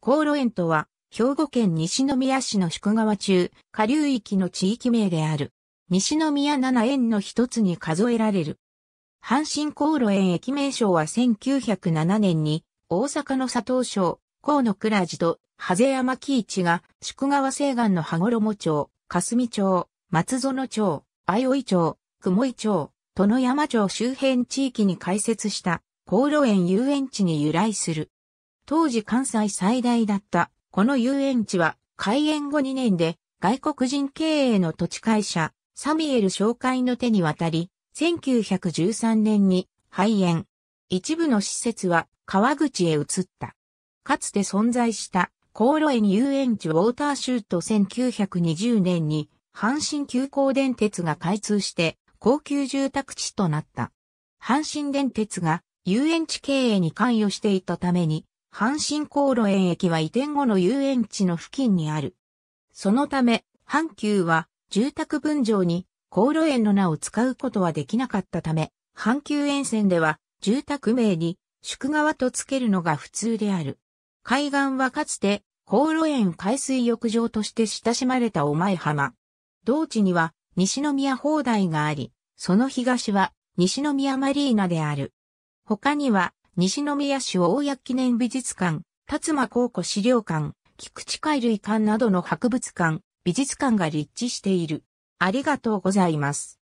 航炉園とは、兵庫県西宮市の宿川中、下流域の地域名である。西宮七園の一つに数えられる。阪神航炉園駅名称は1907年に、大阪の佐藤省、河野倉寺と、長ゼ山喜市が、宿川西岸の羽衣町、霞町、松園町、相生町、雲井町、殿山町周辺地域に開設した、航炉園遊園地に由来する。当時関西最大だったこの遊園地は開園後2年で外国人経営の土地会社サミエル紹介の手に渡り1913年に廃園。一部の施設は川口へ移った。かつて存在した高路園遊園地ウォーターシュート1920年に阪神急行電鉄が開通して高級住宅地となった。阪神電鉄が遊園地経営に関与していたために阪神航路園駅は移転後の遊園地の付近にある。そのため、阪急は住宅分譲に航路園の名を使うことはできなかったため、阪急沿線では住宅名に宿川とつけるのが普通である。海岸はかつて航路園海水浴場として親しまれたお前浜。同地には西宮砲台があり、その東は西宮マリーナである。他には西宮市大谷記念美術館、辰馬考古資料館、菊池海類館などの博物館、美術館が立地している。ありがとうございます。